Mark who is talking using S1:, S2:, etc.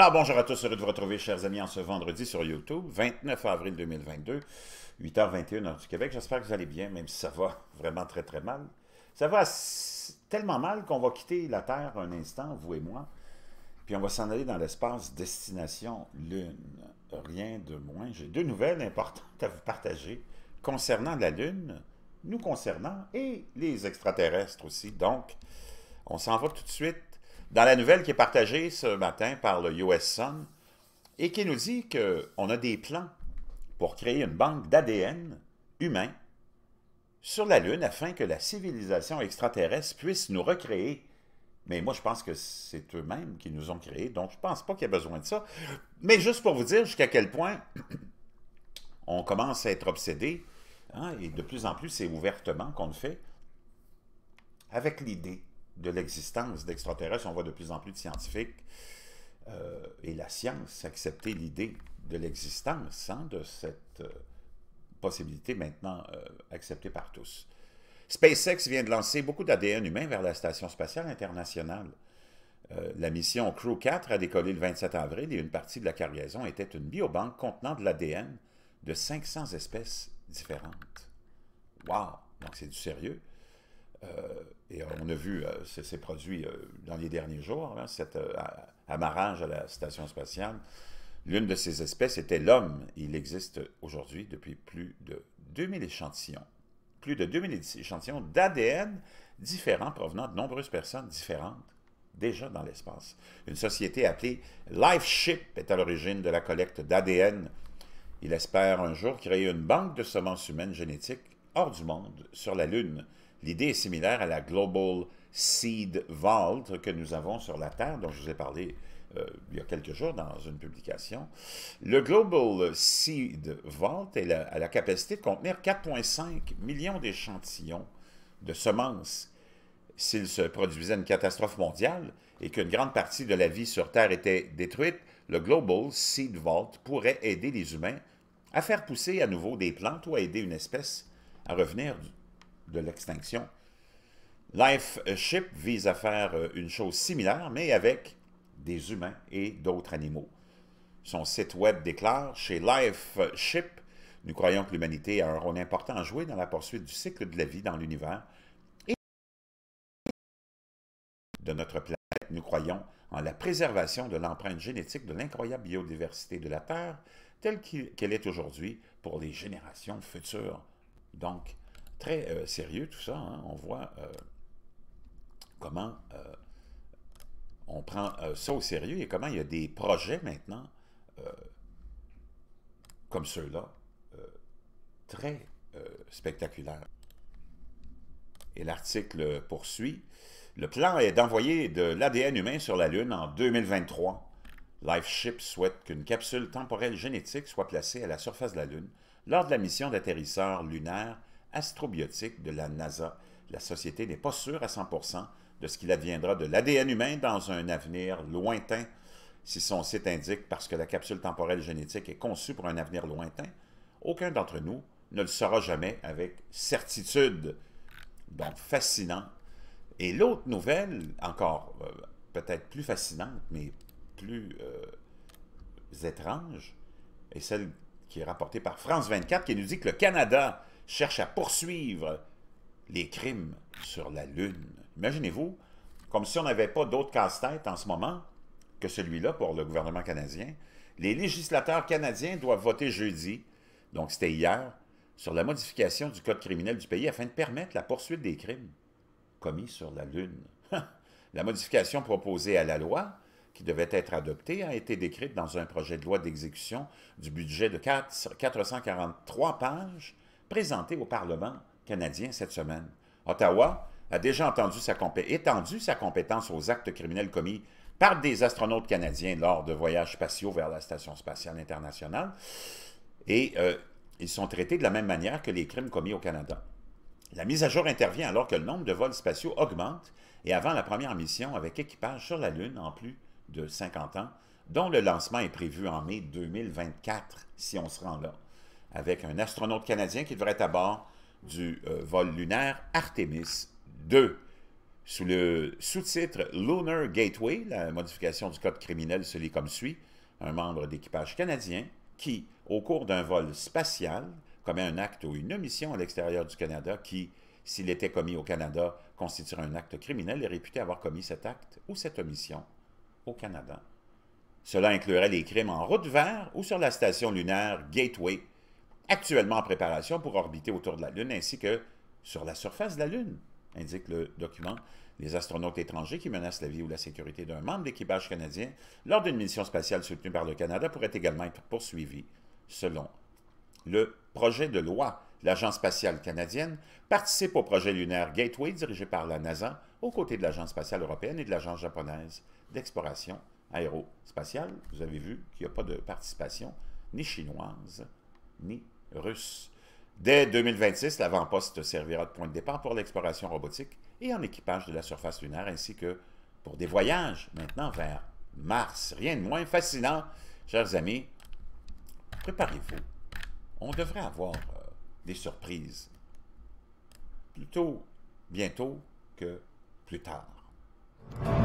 S1: Alors bonjour à tous, heureux de vous retrouver, chers amis, en ce vendredi sur YouTube, 29 avril 2022, 8h21 heure du Québec. J'espère que vous allez bien, même si ça va vraiment très très mal. Ça va tellement mal qu'on va quitter la Terre un instant, vous et moi, puis on va s'en aller dans l'espace destination Lune. Rien de moins. J'ai deux nouvelles importantes à vous partager concernant la Lune, nous concernant, et les extraterrestres aussi. Donc, on s'en va tout de suite dans la nouvelle qui est partagée ce matin par le US Sun et qui nous dit qu'on a des plans pour créer une banque d'ADN humain sur la Lune afin que la civilisation extraterrestre puisse nous recréer. Mais moi, je pense que c'est eux-mêmes qui nous ont créés, donc je ne pense pas qu'il y a besoin de ça. Mais juste pour vous dire jusqu'à quel point on commence à être obsédé, hein, et de plus en plus, c'est ouvertement qu'on le fait, avec l'idée de l'existence d'extraterrestres. On voit de plus en plus de scientifiques euh, et la science accepter l'idée de l'existence hein, de cette euh, possibilité maintenant euh, acceptée par tous. SpaceX vient de lancer beaucoup d'ADN humain vers la Station spatiale internationale. la mission Crew 4 a décollé le 27 avril et une partie de la cargaison était une biobanque contenant de l'ADN de 500 espèces différentes. Wow! Donc c'est du sérieux. Euh, et on a vu, euh, ces produits euh, dans les derniers jours, hein, cet amarrage à la station spatiale. L'une de ces espèces était l'homme. Il existe aujourd'hui depuis plus de 2000 échantillons. Plus de 2000 échantillons d'ADN différents provenant de nombreuses personnes différentes déjà dans l'espace. Une société appelée LifeShip est à l'origine de la collecte d'ADN. Il espère un jour créer une banque de semences humaines génétiques hors du monde, sur la Lune. L'idée est similaire à la Global Seed Vault que nous avons sur la Terre, dont je vous ai parlé euh, il y a quelques jours dans une publication. Le Global Seed Vault a la capacité de contenir 4,5 millions d'échantillons de semences. S'il se produisait une catastrophe mondiale et qu'une grande partie de la vie sur Terre était détruite, le Global Seed Vault pourrait aider les humains à faire pousser à nouveau des plantes ou à aider une espèce à revenir de l'extinction. Life Ship vise à faire euh, une chose similaire, mais avec des humains et d'autres animaux. Son site web déclare Chez Life Ship, nous croyons que l'humanité a un rôle important à jouer dans la poursuite du cycle de la vie dans l'univers et de notre planète. Nous croyons en la préservation de l'empreinte génétique de l'incroyable biodiversité de la Terre telle qu'elle est aujourd'hui pour les générations futures. Donc, très euh, sérieux tout ça. Hein. On voit euh, comment euh, on prend ça au sérieux et comment il y a des projets maintenant comme ceux-là, très spectaculaires. Et l'article poursuit. Le plan est d'envoyer de l'ADN humain sur la Lune en 2023. LifeShip souhaite qu'une capsule temporelle génétique soit placée à la surface de la Lune lors de la mission d'atterrisseur lunaire astrobiotique de la NASA. La société n'est pas sûre à 100% de ce qu'il adviendra de l'ADN humain dans un avenir lointain, si son site indique parce que la capsule temporelle génétique est conçue pour un avenir lointain. Aucun d'entre nous ne le saura jamais avec certitude. Donc, fascinant. Et l'autre nouvelle, encore euh, peut-être plus fascinante, mais plus euh, étrange, est celle qui est rapportée par France 24, qui nous dit que le Canada cherche à poursuivre les crimes sur la Lune. Imaginez-vous, comme si on n'avait pas d'autre casse-tête en ce moment que celui-là pour le gouvernement canadien. Les législateurs canadiens doivent voter jeudi, donc c'était hier, sur la modification du code criminel du pays afin de permettre la poursuite des crimes commis sur la Lune. Hein? la modification proposée à la loi, qui devait être adoptée, a été décrite dans un projet de loi d'exécution du budget de 4, 443 pages présenté au Parlement canadien cette semaine. Ottawa a déjà étendu sa compétence aux actes criminels commis par des astronautes canadiens lors de voyages spatiaux vers la Station spatiale internationale. Et euh, ils sont traités de la même manière que les crimes commis au Canada. La mise à jour intervient alors que le nombre de vols spatiaux augmente et avant la première mission avec équipage sur la Lune en plus de 50 ans, dont le lancement est prévu en mai 2024 si on se rend là avec un astronaute canadien qui devrait être à bord du euh, vol lunaire Artemis 2. Sous le sous-titre Lunar Gateway, la modification du code criminel se lit comme suit. Un membre d'équipage canadien qui, au cours d'un vol spatial, commet un acte ou une omission à l'extérieur du Canada qui, s'il était commis au Canada, constituerait un acte criminel et réputé avoir commis cet acte ou cette omission au Canada. Cela inclurait les crimes en route vers ou sur la station lunaire Gateway actuellement en préparation pour orbiter autour de la Lune ainsi que sur la surface de la Lune, indique le document. Les astronautes étrangers qui menacent la vie ou la sécurité d'un membre d'équipage canadien lors d'une mission spatiale soutenue par le Canada pourraient également être poursuivis, selon le projet de loi. L'Agence spatiale canadienne participe au projet lunaire Gateway dirigé par la NASA aux côtés de l'Agence spatiale européenne et de l'Agence japonaise d'exploration aérospatiale. Vous avez vu qu'il n'y a pas de participation ni chinoise ni russe. Dès 2026, l'avant-poste servira de point de départ pour l'exploration robotique et en équipage de la surface lunaire, ainsi que pour des voyages maintenant vers Mars. Rien de moins fascinant, chers amis. Préparez-vous. On devrait avoir euh, des surprises plutôt bientôt que plus tard.